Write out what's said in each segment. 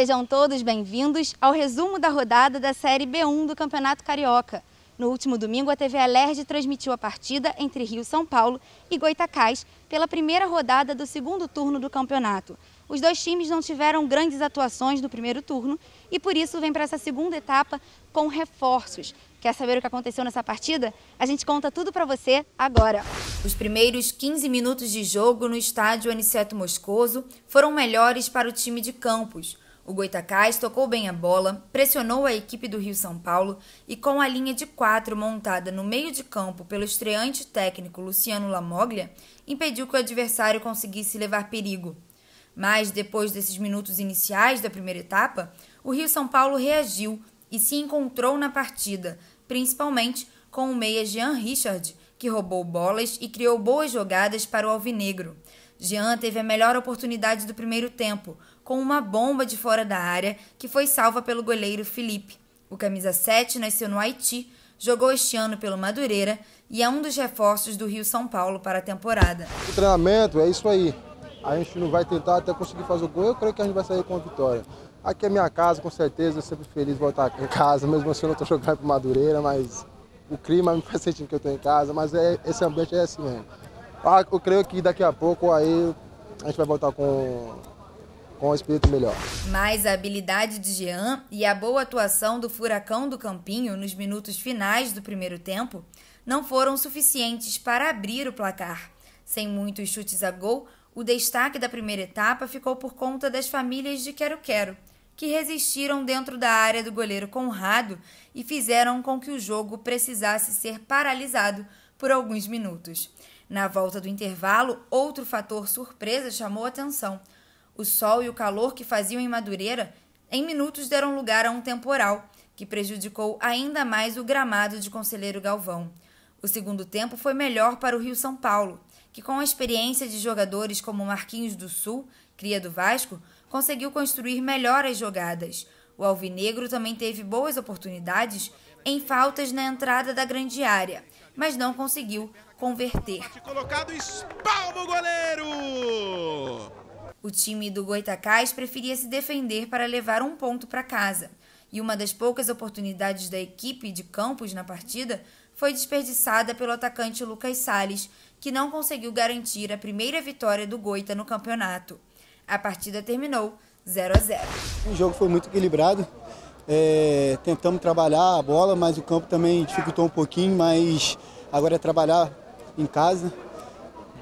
Sejam todos bem-vindos ao resumo da rodada da Série B1 do Campeonato Carioca. No último domingo, a TV Alerj transmitiu a partida entre Rio São Paulo e Goitacás pela primeira rodada do segundo turno do campeonato. Os dois times não tiveram grandes atuações no primeiro turno e por isso vem para essa segunda etapa com reforços. Quer saber o que aconteceu nessa partida? A gente conta tudo para você agora. Os primeiros 15 minutos de jogo no estádio Aniceto Moscoso foram melhores para o time de Campos. O Goitacás tocou bem a bola, pressionou a equipe do Rio São Paulo e, com a linha de quatro montada no meio de campo pelo estreante técnico Luciano Lamoglia, impediu que o adversário conseguisse levar perigo. Mas, depois desses minutos iniciais da primeira etapa, o Rio São Paulo reagiu e se encontrou na partida, principalmente com o meia Jean Richard, que roubou bolas e criou boas jogadas para o Alvinegro. Jean teve a melhor oportunidade do primeiro tempo, com uma bomba de fora da área que foi salva pelo goleiro Felipe. O camisa 7 nasceu no Haiti, jogou este ano pelo Madureira e é um dos reforços do Rio São Paulo para a temporada. O treinamento é isso aí. A gente não vai tentar até conseguir fazer o gol, eu creio que a gente vai sair com a vitória. Aqui é minha casa, com certeza, eu sempre feliz de voltar em casa, mesmo assim eu não estou jogando para Madureira, mas o clima me faz sentir que eu estou em casa, mas é, esse ambiente é assim mesmo. Ah, eu creio que daqui a pouco aí a gente vai voltar com com um espírito melhor. Mas a habilidade de Jean e a boa atuação do Furacão do Campinho nos minutos finais do primeiro tempo não foram suficientes para abrir o placar. Sem muitos chutes a gol, o destaque da primeira etapa ficou por conta das famílias de Quero Quero, que resistiram dentro da área do goleiro Conrado e fizeram com que o jogo precisasse ser paralisado por alguns minutos. Na volta do intervalo, outro fator surpresa chamou atenção. O sol e o calor que faziam em Madureira, em minutos deram lugar a um temporal, que prejudicou ainda mais o gramado de Conselheiro Galvão. O segundo tempo foi melhor para o Rio São Paulo, que com a experiência de jogadores como Marquinhos do Sul, cria do Vasco, conseguiu construir melhor as jogadas. O Alvinegro também teve boas oportunidades em faltas na entrada da grande área, mas não conseguiu converter. Colocado espalma o goleiro! O time do Goitacás preferia se defender para levar um ponto para casa. E uma das poucas oportunidades da equipe de Campos na partida foi desperdiçada pelo atacante Lucas Sales, que não conseguiu garantir a primeira vitória do Goita no campeonato. A partida terminou 0 a 0. O jogo foi muito equilibrado. É, tentamos trabalhar a bola, mas o campo também dificultou um pouquinho, mas agora é trabalhar em casa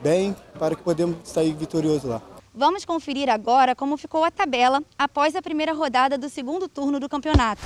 bem para que podemos sair vitorioso lá. Vamos conferir agora como ficou a tabela após a primeira rodada do segundo turno do campeonato.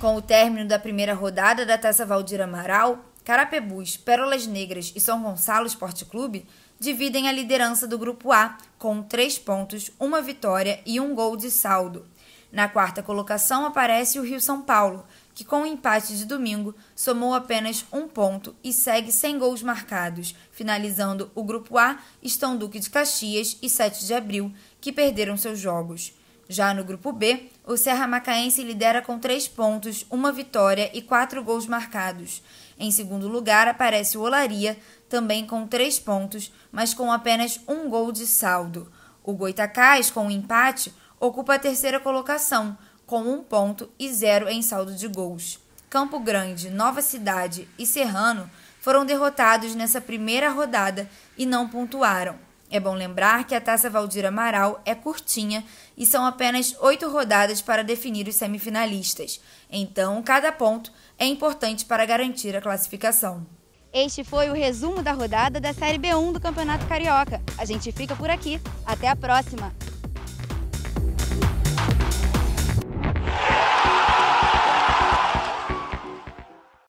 Com o término da primeira rodada da Taça Valdir Amaral, Carapebus, Pérolas Negras e São Gonçalo Esporte Clube dividem a liderança do Grupo A, com três pontos, uma vitória e um gol de saldo, na quarta colocação aparece o Rio São Paulo, que com o empate de domingo somou apenas um ponto e segue sem gols marcados. Finalizando o grupo A estão Duque de Caxias e 7 de Abril, que perderam seus jogos. Já no grupo B, o Serra Macaense lidera com três pontos, uma vitória e quatro gols marcados. Em segundo lugar aparece o Olaria, também com três pontos, mas com apenas um gol de saldo. O Goitacás, com o um empate, ocupa a terceira colocação, com um ponto e zero em saldo de gols. Campo Grande, Nova Cidade e Serrano foram derrotados nessa primeira rodada e não pontuaram. É bom lembrar que a Taça Valdir Amaral é curtinha e são apenas oito rodadas para definir os semifinalistas. Então, cada ponto é importante para garantir a classificação. Este foi o resumo da rodada da Série B1 do Campeonato Carioca. A gente fica por aqui. Até a próxima!